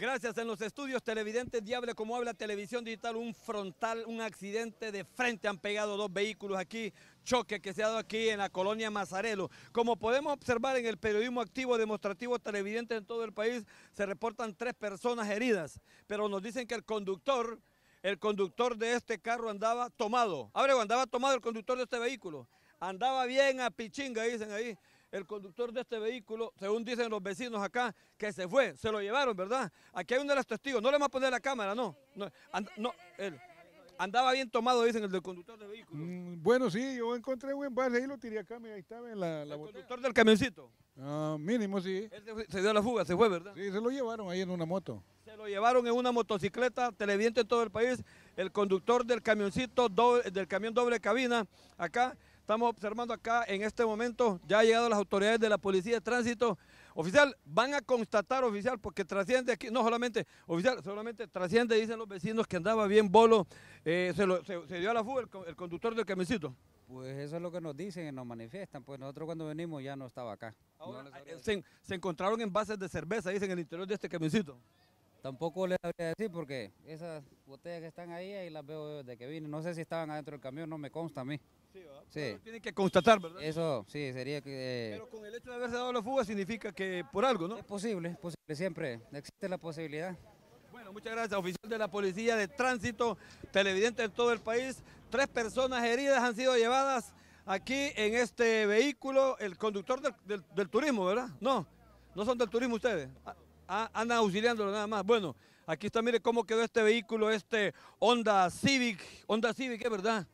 Gracias en los estudios televidentes Diable como habla Televisión Digital, un frontal, un accidente de frente, han pegado dos vehículos aquí, choque que se ha dado aquí en la colonia Mazarelo. Como podemos observar en el periodismo activo demostrativo televidente en todo el país, se reportan tres personas heridas, pero nos dicen que el conductor, el conductor de este carro andaba tomado. Abrego, andaba tomado el conductor de este vehículo, andaba bien a pichinga, dicen ahí el conductor de este vehículo, según dicen los vecinos acá, que se fue, se lo llevaron, ¿verdad? Aquí hay uno de los testigos, no le vamos a poner la cámara, no. No, él. Andaba bien tomado, dicen, el del conductor del vehículo. Mm, bueno, sí, yo encontré un envase y lo tiré acá, mira, ahí estaba en la, ¿El conductor del camioncito? Ah, mínimo, sí. se, dio la fuga, se fue, ¿verdad? Sí, se lo llevaron ahí en una moto. Se lo llevaron en una motocicleta, televidente en todo el país, el conductor del camioncito, del camión doble cabina, acá, Estamos observando acá en este momento, ya han llegado las autoridades de la Policía de Tránsito. Oficial, van a constatar, oficial, porque trasciende aquí, no solamente, oficial, solamente trasciende, dicen los vecinos que andaba bien bolo, eh, se, dio a la fuga el, conductor del camisito. Pues eso es lo que nos dicen y nos manifiestan, pues nosotros cuando venimos ya no estaba acá. Eh, se, encontraron encontraron envases de cerveza, dicen, en el interior de este camisito. Tampoco les habría decir porque esas botellas que están ahí, ahí las veo desde que vine. No sé si estaban adentro del camión, no me consta a mí. Sí, sí. tienen que constatar, ¿verdad? Eso, sí, sería que... Pero con el hecho de haberse dado la fuga significa que por algo, ¿no? Es posible, es posible, siempre existe la posibilidad. Bueno, muchas gracias, oficial de la Policía de Tránsito, televidente en todo el país. Tres personas heridas han sido llevadas aquí en este vehículo. El conductor del turismo, ¿verdad? No, no son del turismo ustedes. Ah, Ah, Ana auxiliándolo nada más. Bueno, aquí está, mire cómo quedó este vehículo, este Honda Civic. Honda Civic, es ¿eh? verdad.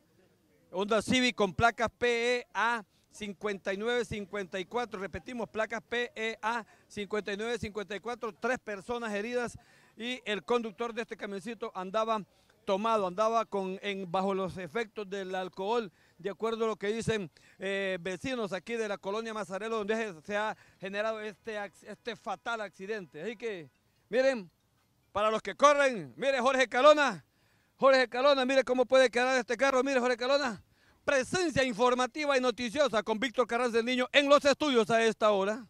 Honda Civic con placas PEA 5954. Repetimos, placas PEA 5954. Tres personas heridas y el conductor de este camioncito andaba tomado, andaba con, bajo los efectos del alcohol, de acuerdo a lo que dicen eh, vecinos aquí de la colonia Mazarelo, donde se, ha generado este, este fatal accidente. Así que, miren, para los que corren, mire Jorge Calona, Jorge Calona, mire cómo puede quedar este carro, mire Jorge Calona. Presencia informativa y noticiosa con Víctor Carranza del Niño en los estudios a esta hora.